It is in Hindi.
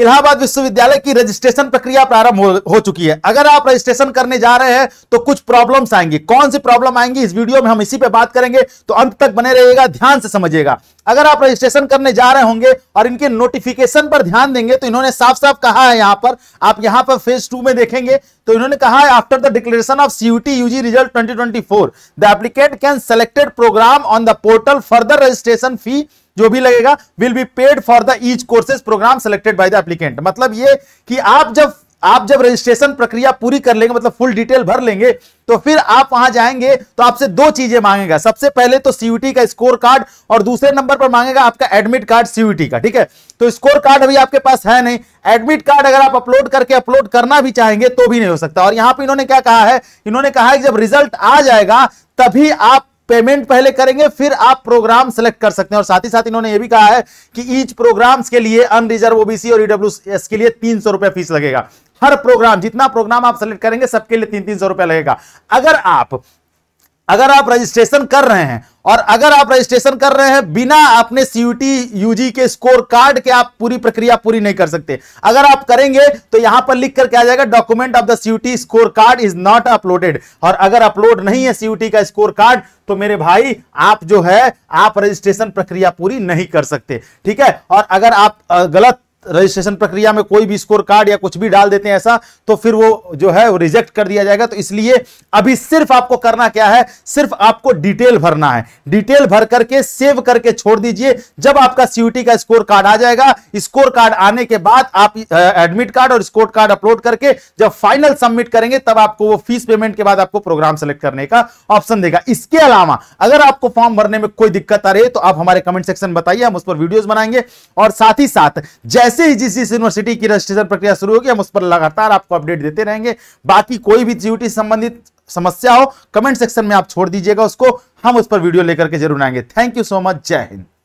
इलाहाबाद विश्वविद्यालय की रजिस्ट्रेशन प्रक्रिया प्रारंभ हो, हो चुकी है अगर आप रजिस्ट्रेशन करने जा रहे हैं तो कुछ प्रॉब्लम्स आएंगी कौन सी प्रॉब्लम आएंगी इस वीडियो में हम इसी पे बात करेंगे तो अंत तक बने रहिएगा ध्यान से समझिएगा अगर आप रजिस्ट्रेशन करने जा रहे होंगे और इनके नोटिफिकेशन पर ध्यान देंगे तो इन्होंने साफ साफ कहा है यहां पर आप यहां पर फेज टू में देखेंगे तो इन्होंने कहा है after the declaration of CUET UG result 2024 the applicant can selected program on the portal further registration fee जो भी लगेगा will be paid for the each courses program selected by the applicant मतलब ये कि आप जब आप जब रजिस्ट्रेशन प्रक्रिया पूरी कर लेंगे मतलब फुल डिटेल भर लेंगे तो फिर आप वहां जाएंगे तो आपसे दो चीजें मांगेगा सबसे पहले तो सीयूटी का स्कोर कार्ड और दूसरे नंबर पर मांगेगा आपका एडमिट कार्ड सीयूटी का ठीक है तो स्कोर कार्ड अभी आपके पास है नहीं एडमिट कार्ड अगर आप अपलोड करके अपलोड करना भी चाहेंगे तो भी नहीं हो सकता और यहां पर इन्होंने क्या कहा है इन्होंने कहा है कि जब रिजल्ट आ जाएगा तभी आप पेमेंट पहले करेंगे फिर आप प्रोग्राम सेलेक्ट कर सकते हैं और साथ ही साथ इन्होंने ये भी कहा है कि ईच प्रोग्राम्स के लिए अनरिजर्व ओबीसी और ईडब्ल्यू e के लिए तीन सौ रुपया फीस लगेगा हर प्रोग्राम जितना प्रोग्राम आप सेलेक्ट करेंगे सबके लिए तीन तीन सौ रुपया लगेगा अगर आप अगर आप रजिस्ट्रेशन कर रहे हैं और अगर आप रजिस्ट्रेशन कर रहे हैं बिना अपने सीयूटी यूजी के स्कोर कार्ड के आप पूरी प्रक्रिया पूरी नहीं कर सकते अगर आप करेंगे तो यहां पर लिख करके आ जाएगा document of the CUET score card is not uploaded और अगर अपलोड नहीं है सीयूटी का स्कोर कार्ड तो मेरे भाई आप जो है आप रजिस्ट्रेशन प्रक्रिया पूरी नहीं कर सकते ठीक है और अगर आप गलत रजिस्ट्रेशन प्रक्रिया में कोई भी स्कोर कार्ड या कुछ भी डाल देते हैं ऐसा तो फिर वो जो है वो रिजेक्ट कर दिया जाएगा तो इसलिए अभी सिर्फ आपको करना क्या है सिर्फ आपको डिटेल भरना है डिटेल भर करके सेव करके छोड़ दीजिए जब आपका सीयूटी का स्कोर कार्ड आ जाएगा स्कोर कार्ड आने के बाद आप एडमिट कार्ड और स्कोर कार्ड अपलोड करके जब फाइनल सबमिट करेंगे तब आपको वो फीस पेमेंट के बाद आपको प्रोग्राम सेलेक्ट करने का ऑप्शन देगा इसके अलावा अगर आपको फॉर्म भरने में कोई दिक्कत आ रही है तो आप हमारे कमेंट सेक्शन बताइए हम उस पर वीडियोज बनाएंगे और साथ ही साथ जय जैसे ही जिस जिस यूनिवर्सिटी की रजिस्ट्रेशन प्रक्रिया शुरू होगी हम उस पर लगातार आपको अपडेट देते रहेंगे बाकी कोई भी जीयूटी संबंधित समस्या हो कमेंट सेक्शन में आप छोड़ दीजिएगा उसको हम उस पर वीडियो लेकर के जरूर आएंगे थैंक यू सो मच जय हिंद